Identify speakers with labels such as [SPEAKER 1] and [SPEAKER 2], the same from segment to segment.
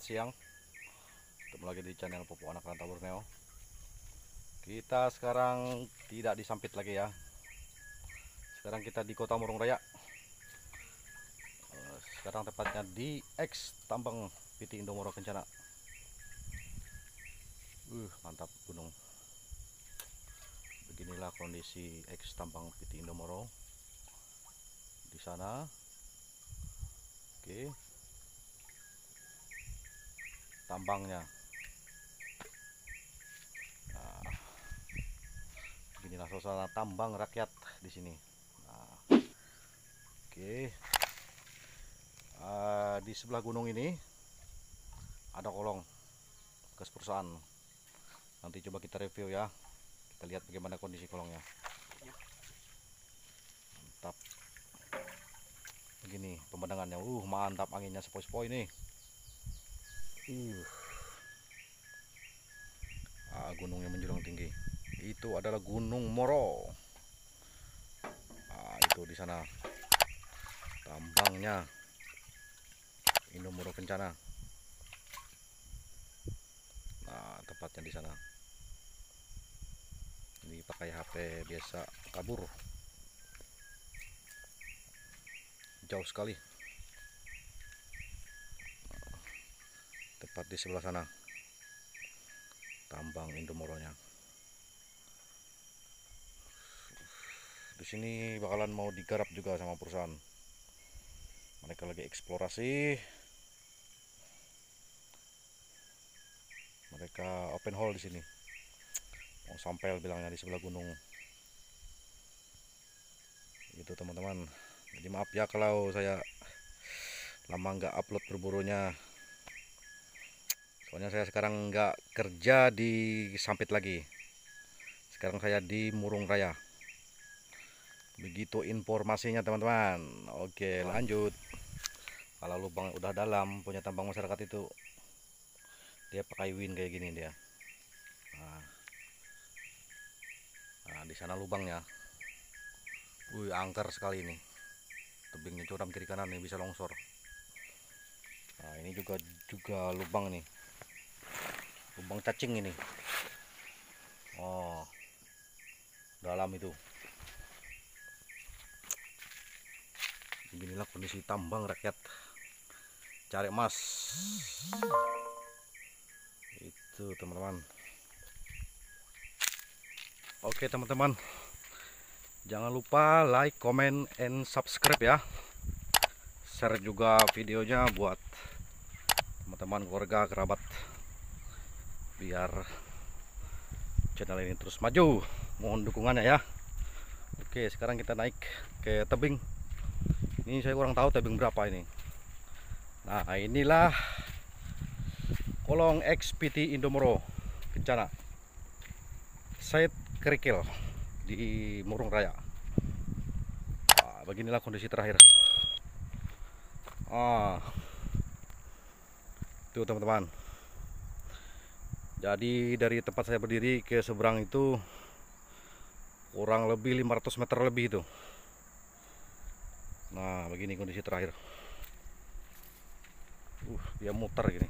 [SPEAKER 1] selamat siang Ketemu lagi di channel Pupuk Anak Rantau Borneo Kita sekarang tidak disampit lagi ya Sekarang kita di kota Murung Raya eh, Sekarang tepatnya di X Tambang PT Indomoro Kencana Uh mantap gunung Beginilah kondisi X Tambang PT Indomoro Di sana Oke tambangnya nah, beginilah suasana tambang rakyat di sini nah, oke okay. uh, di sebelah gunung ini ada kolong ke perusahaan nanti coba kita review ya kita lihat bagaimana kondisi kolongnya mantap begini pemandangannya uh mantap anginnya sepoi-sepoi nih ah, gunung yang menjulang tinggi itu adalah gunung Moro ah, itu di sana tambangnya Indomoro Kencana nah tepatnya di sana ini pakai HP biasa kabur jauh sekali tepat di sebelah sana tambang Indomoronya di sini bakalan mau digarap juga sama perusahaan mereka lagi eksplorasi mereka open hole di sini mau sampel bilangnya di sebelah gunung itu teman-teman jadi maaf ya kalau saya lama nggak upload berburunya soalnya saya sekarang nggak kerja di sampit lagi sekarang saya di Murung Raya begitu informasinya teman-teman oke lanjut kalau lubang udah dalam punya tambang masyarakat itu dia pakai win kayak gini dia nah, nah di sana lubangnya wih angker sekali ini tebingnya curam kiri kanan nih bisa longsor nah ini juga juga lubang nih Lubang cacing ini. Oh. Dalam itu. Beginilah kondisi tambang rakyat cari emas. Itu, teman-teman. Oke, teman-teman. Jangan lupa like, comment, and subscribe ya. Share juga videonya buat teman-teman keluarga kerabat biar channel ini terus maju mohon dukungannya ya oke sekarang kita naik ke tebing ini saya kurang tahu tebing berapa ini nah inilah kolong XPT Indomoro Kencana site Kerikil di Murung Raya nah, beginilah kondisi terakhir ah tuh teman-teman jadi dari tempat saya berdiri ke seberang itu kurang lebih 500 meter lebih itu nah begini kondisi terakhir uh, dia muter gini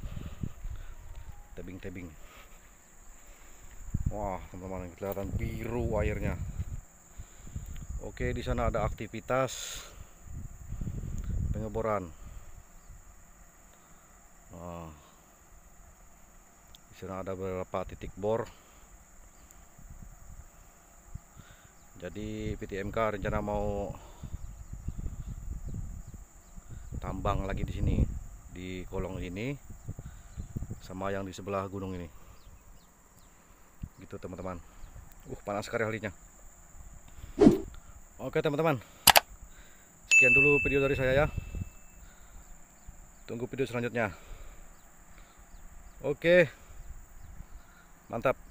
[SPEAKER 1] tebing-tebing wah teman-teman kelihatan biru airnya oke di sana ada aktivitas pengeboran nah sudah ada beberapa titik bor jadi PTMK rencana mau tambang lagi di sini di kolong ini sama yang di sebelah gunung ini gitu teman-teman uh panas sekali halinya oke teman-teman sekian dulu video dari saya ya tunggu video selanjutnya oke mantap